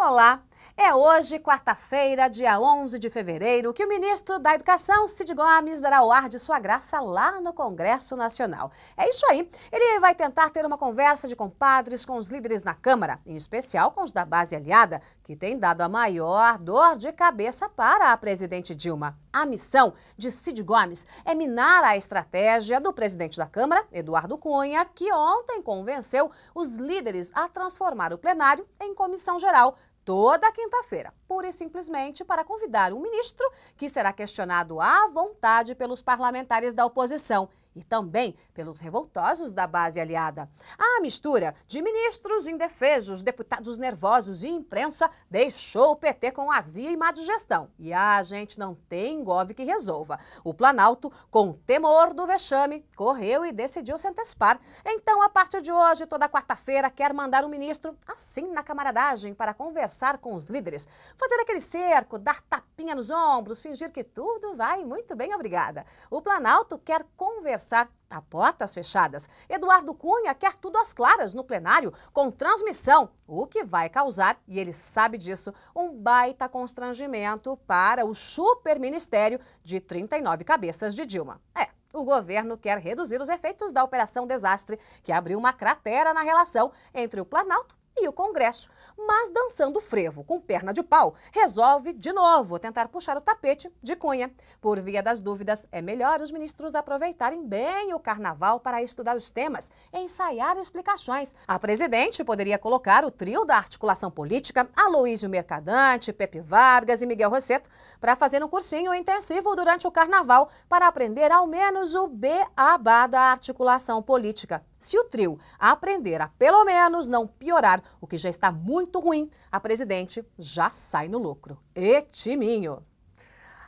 Olá! É hoje, quarta-feira, dia 11 de fevereiro, que o ministro da Educação, Cid Gomes, dará o ar de sua graça lá no Congresso Nacional. É isso aí. Ele vai tentar ter uma conversa de compadres com os líderes na Câmara, em especial com os da base aliada, que tem dado a maior dor de cabeça para a presidente Dilma. A missão de Cid Gomes é minar a estratégia do presidente da Câmara, Eduardo Cunha, que ontem convenceu os líderes a transformar o plenário em comissão geral toda quinta-feira, pura e simplesmente para convidar um ministro que será questionado à vontade pelos parlamentares da oposição e também pelos revoltosos da base aliada. A mistura de ministros indefesos, deputados nervosos e imprensa deixou o PT com azia e má digestão. E a gente não tem gove que resolva. O Planalto, com temor do vexame, correu e decidiu se antecipar. Então, a partir de hoje, toda quarta-feira, quer mandar um ministro assim na camaradagem para conversar com os líderes, fazer aquele cerco, dar tapinha nos ombros, fingir que tudo vai muito bem, obrigada. O Planalto quer conversar conversar a portas fechadas. Eduardo Cunha quer tudo às claras no plenário, com transmissão, o que vai causar, e ele sabe disso, um baita constrangimento para o superministério de 39 cabeças de Dilma. É, o governo quer reduzir os efeitos da Operação Desastre, que abriu uma cratera na relação entre o Planalto e o Congresso. Mas dançando frevo com perna de pau, resolve de novo tentar puxar o tapete de Cunha. Por via das dúvidas, é melhor os ministros aproveitarem bem o carnaval para estudar os temas, ensaiar explicações. A presidente poderia colocar o trio da articulação política, Aloísio Mercadante, Pepe Vargas e Miguel Rosseto, para fazer um cursinho intensivo durante o carnaval para aprender ao menos o beabá da articulação política. Se o trio aprender a pelo menos não piorar o que já está muito ruim, a presidente já sai no lucro. E timinho!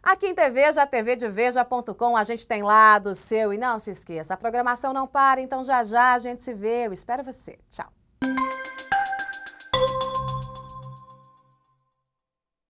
Aqui em TVeja, TV de Veja.com, a gente tem lado seu. E não se esqueça, a programação não para, então já já a gente se vê. Eu espero você. Tchau.